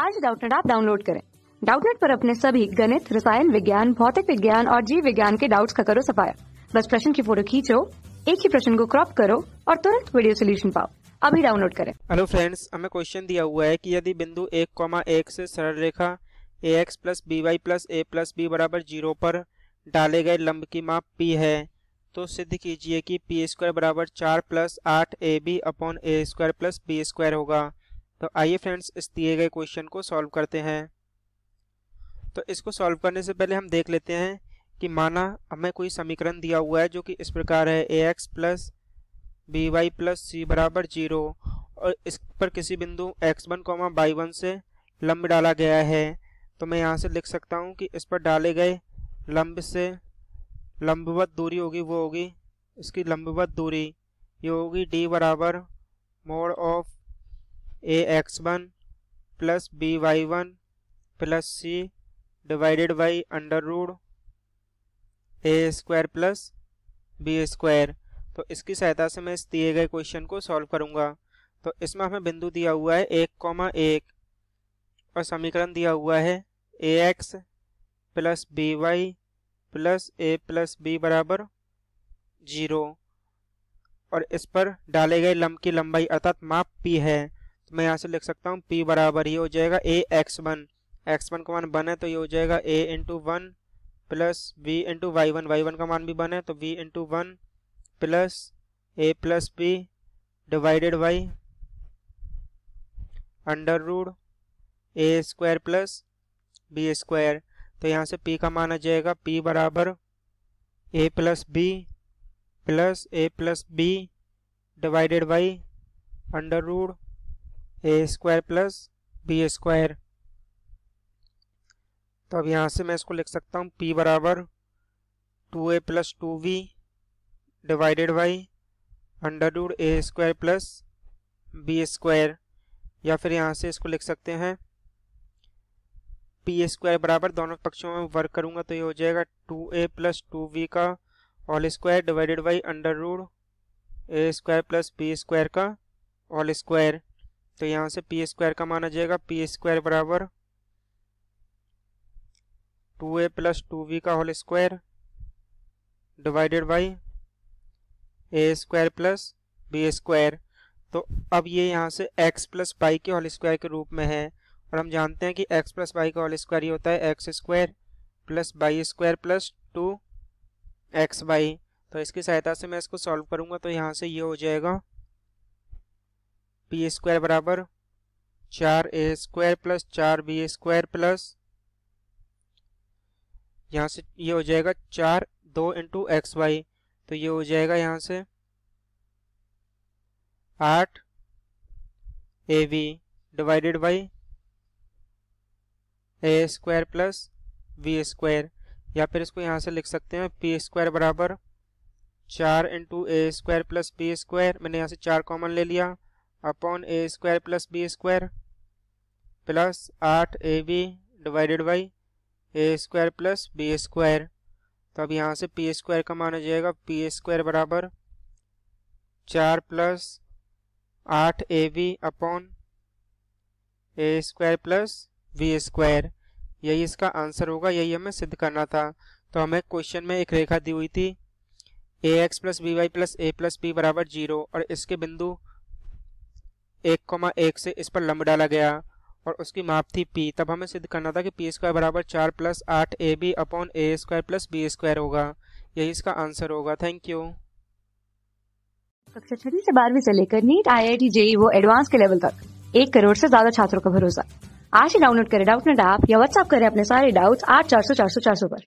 आज डाउटनेट आप डाउनलोड करें डाउटनेट पर अपने सभी गणित रसायन विज्ञान भौतिक विज्ञान और जीव विज्ञान के डाउट्स का करो सफाया बस प्रश्न की फोटो खींचो एक ही प्रश्न को क्रॉप करो और तुरंत वीडियो सोल्यूशन पाओ अभी डाउनलोड करें हेलो फ्रेंड्स हमें क्वेश्चन दिया हुआ है कि यदि बिंदु एक कॉमा एक से सरल रेखा A x plus B y plus A plus B बराबर जीरो पर डाले गए लंब की माप पी है तो सिद्ध कीजिए कि पी स्क्वायर बराबर चार प्लस आठ A B upon A square plus B square होगा तो आइए फ्रेंड्स इस दिए गए क्वेश्चन को सॉल्व करते हैं तो इसको सॉल्व करने से पहले हम देख लेते हैं कि माना हमें कोई समीकरण दिया हुआ है जो कि इस प्रकार है A x plus B y plus C बराबर जीरो और इस पर किसी बिंदु x one comma y one से लंब डाला गया है तो मैं यहाँ से लिख सकता हूँ कि इस पर डाले गए लंब से लंबवत दूरी होगी वो होगी इसकी लंबवत दूरी ये होगी डी बराबर mod of A x one plus B y one plus C divided by under root A square plus B square तो इसकी सहायता से मैं इस दिए गए क्वेश्चन को सॉल्व करूंगा तो इसमें हमें बिंदु दिया हुआ है एक कॉमा एक और समीकरण दिया हुआ है A x plus B y plus A plus B बराबर जीरो और इस पर डाले गए लंब की लंबाई अर्थात माप पी है तो मैं यहाँ से लिख सकता हूँ पी बराबर ये हो जाएगा A x one x one का मान वन है तो ये हो जाएगा A into one plus B into y one y one का मान भी वन है तो B into one plus A plus B divided by under root A square plus B square तो यहाँ से पी का मान आ जाएगा पी बराबर A plus B plus A plus B divided by under root A square plus B square तो अब यहाँ से मैं इसको लिख सकता हूँ पी बराबर two A plus two V divided by under root A square plus B square या फिर यहाँ से इसको लिख सकते हैं पी स्क्वायर बराबर दोनों पक्षों में वर्क करूँगा तो ये हो जाएगा two A plus two V का all square divided by under root A square plus B square का ऑल स्क्वायर तो यहाँ से पी स्क्वायर का मान आ जाएगा पी स्क्वायर बराबर two A plus two V का whole square divided by A square plus B square तो अब ये यहाँ से एक्स प्लस वाई के होल स्क्वायर के रूप में है और हम जानते हैं कि एक्स प्लस वाई का होल स्क्वायर ये होता है x square plus y square plus two x y तो इसकी सहायता से मैं इसको सॉल्व करूँगा तो यहाँ से ये हो जाएगा पी स्क्वायर बराबर चार ए स्क्वायर प्लस चार बी स्क्वायर प्लस यहाँ से ये हो जाएगा चार दो इंटू एक्स वाई तो ये हो जाएगा यहाँ से आठ A V divided by A square plus V square या फिर इसको यहाँ से लिख सकते हैं पी स्क्वायर बराबर चार into A square plus B square मैंने यहाँ से चार कॉमन ले लिया upon A square plus B square plus आठ A B divided by A square plus B square तो अब यहाँ से पी स्क्वायर का मान जाएगा पी स्क्वायर बराबर चार प्लस आठ A B upon A square plus V square यही इसका आंसर होगा यही हमें सिद्ध करना था तो हमें क्वेश्चन में एक रेखा दी हुई थी A x plus B y plus A plus B बराबर जीरो और इसके बिंदु एक कोमा एक से इस पर लंब डाला गया और उसकी माप थी पी तब हमें सिद्ध करना था कि पी स्क्वायर बराबर चार प्लस आठ A B upon A square plus B square होगा यही इसका आंसर होगा थैंक यू कक्षा छठी से बारहवीं से लेकर NEET I I T JEE वो एडवांस के लेवल तक एक करोड़ से ज्यादा छात्रों का भरोसा आज ही डाउनलोड करें डाउट नेट ऐप या व्हाट्सअप करें अपने सारे डाउट्स आठ चार सौ चार सौ चार सौ पर